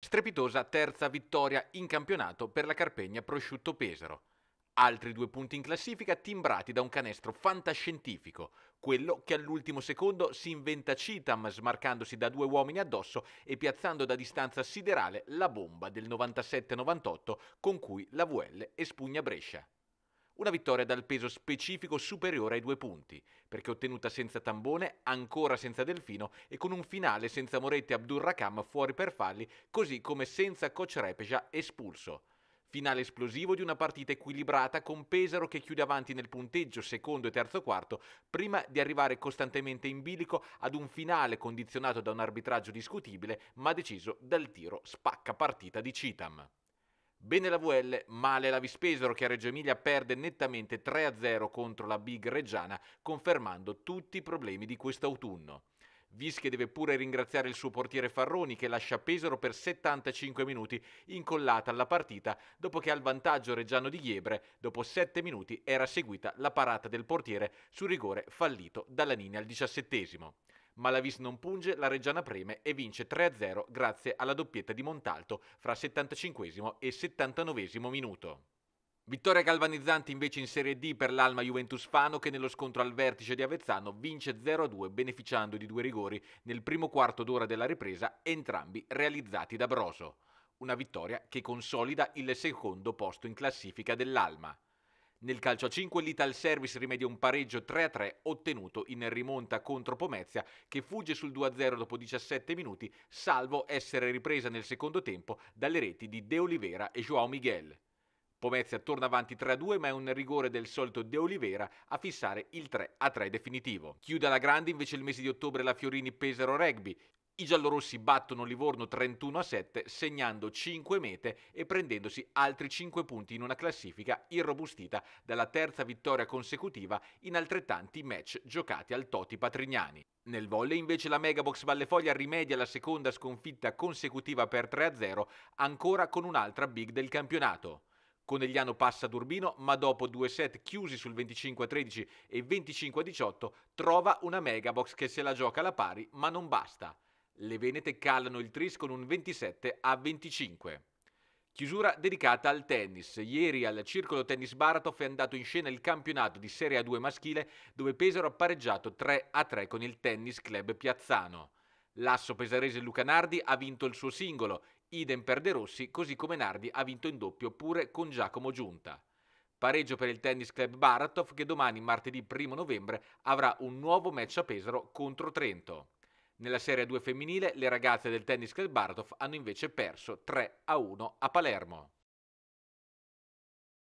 Strepitosa terza vittoria in campionato per la Carpegna Prosciutto Pesaro. Altri due punti in classifica timbrati da un canestro fantascientifico, quello che all'ultimo secondo si inventa Citam smarcandosi da due uomini addosso e piazzando da distanza siderale la bomba del 97-98 con cui la VL espugna Brescia. Una vittoria dal peso specifico superiore ai due punti, perché ottenuta senza Tambone, ancora senza Delfino e con un finale senza Moretti e Abdurraham fuori per falli, così come senza coach Repeja espulso. Finale esplosivo di una partita equilibrata con Pesaro che chiude avanti nel punteggio secondo e terzo quarto, prima di arrivare costantemente in bilico ad un finale condizionato da un arbitraggio discutibile, ma deciso dal tiro spacca partita di Citam. Bene la VL, male la Vispesero che a Reggio Emilia perde nettamente 3-0 contro la Big Reggiana, confermando tutti i problemi di quest'autunno. Vische deve pure ringraziare il suo portiere Farroni che lascia Pesaro per 75 minuti incollata alla partita dopo che al vantaggio reggiano di Giebre dopo 7 minuti era seguita la parata del portiere su rigore fallito dalla linea al 17 Ma la Vis non punge, la Reggiana preme e vince 3-0 grazie alla doppietta di Montalto fra 75 e 79 minuto. Vittoria galvanizzante invece in Serie D per l'Alma Juventus Fano che nello scontro al vertice di Avezzano vince 0-2 beneficiando di due rigori nel primo quarto d'ora della ripresa, entrambi realizzati da Broso. Una vittoria che consolida il secondo posto in classifica dell'Alma. Nel calcio a 5 l'Ital Service rimedia un pareggio 3-3 ottenuto in rimonta contro Pomezia che fugge sul 2-0 dopo 17 minuti, salvo essere ripresa nel secondo tempo dalle reti di De Oliveira e João Miguel. Pomezia torna avanti 3-2 ma è un rigore del solito De Oliveira a fissare il 3-3 definitivo. Chiude alla grande invece il mese di ottobre la Fiorini Pesaro Rugby. I giallorossi battono Livorno 31 7, segnando 5 mete e prendendosi altri 5 punti in una classifica irrobustita dalla terza vittoria consecutiva in altrettanti match giocati al Toti Patrignani. Nel volley invece la Megabox Vallefoglia rimedia la seconda sconfitta consecutiva per 3 0, ancora con un'altra big del campionato. Conegliano passa ad Urbino, ma dopo due set chiusi sul 25-13 e 25-18 trova una megabox che se la gioca alla pari, ma non basta. Le Venete calano il tris con un 27 a 25. Chiusura dedicata al tennis. Ieri al Circolo Tennis Baratov è andato in scena il campionato di Serie A2 maschile dove Pesaro ha pareggiato 3 a 3 con il Tennis Club Piazzano. L'asso pesarese Luca Nardi ha vinto il suo singolo, Idem per De Rossi, così come Nardi ha vinto in doppio pure con Giacomo Giunta. Pareggio per il Tennis Club Baratov che domani, martedì 1 novembre, avrà un nuovo match a Pesaro contro Trento. Nella Serie 2 femminile le ragazze del Tennis Club Baratov hanno invece perso 3 a 1 a Palermo.